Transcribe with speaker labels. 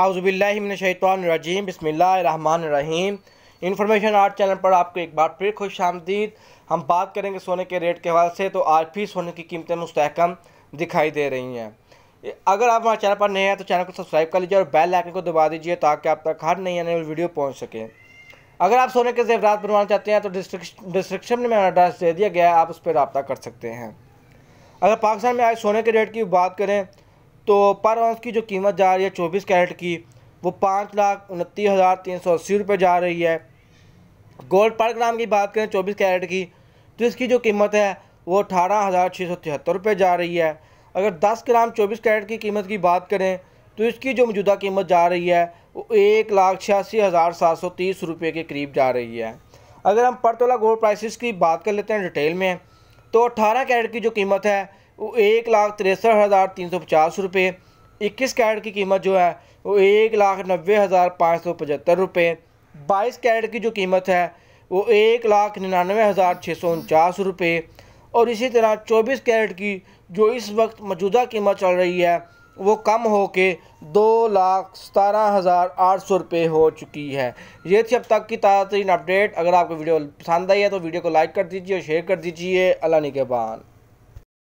Speaker 1: आउज़बिल्लिमिनशैतवानरजीम बसमीम information art channel पर आपको एक बार फिर खुश आमदीद हम बात करेंगे सोने के रेट के हवाले से तो आज फिर सोने की कीमतें मुस्तकम दिखाई दे रही हैं अगर आप हमारे चैनल पर नए हैं तो चैनल को सब्सक्राइब कर लीजिए और बेल आइकन को दबा दीजिए ताकि आप तक हर नई आने वाली वीडियो पहुँच सके अगर आप सोने के जेवरात बनवाना चाहते हैं तो डिस्क्रिप्शन में मेरा एड्रेस दे दिया गया है आप उस पर रबता कर सकते हैं अगर पाकिस्तान में आज सोने के रेट की बात करें तो पर आंस की जो कीमत जा रही है चौबीस कैरेट की वो पाँच लाख उनतीस हज़ार तीन सौ अस्सी रुपये जा रही है गोल्ड पर ग्राम की बात करें चौबीस कैरेट की तो इसकी जो कीमत है वो अठारह हज़ार छः सौ तिहत्तर रुपये जा रही है अगर दस ग्राम चौबीस कैरेट की कीमत की बात करें तो इसकी जो मौजूदा कीमत जा रही है वो एक लाख छियासी हज़ार सात सौ तीस रुपये के करीब जा रही है अगर हम पर तोला गोल्ड प्राइसिस की बात कर लेते हैं डिटेल में तो अट्ठारह कैरेट की जो कीमत है वो एक लाख तिरसठ हज़ार तीन सौ पचास रुपये इक्कीस कैरेट की कीमत जो है वो एक लाख नब्बे हज़ार पाँच सौ पचहत्तर रुपये बाईस कैरेट की जो कीमत है वो एक लाख निन्यानवे हज़ार छः सौ उनचास रुपये और इसी तरह चौबीस कैरेट की जो इस वक्त मौजूदा कीमत चल रही है वो कम हो के दो लाख सतारह हज़ार आठ सौ रुपये हो चुकी है ये थी अब तक की ताज़ा तरीन अपडेट अगर आपको वीडियो पसंद आई है तो वीडियो को लाइक कर दीजिए और शेयर कर दीजिए अल्लाह निगेबान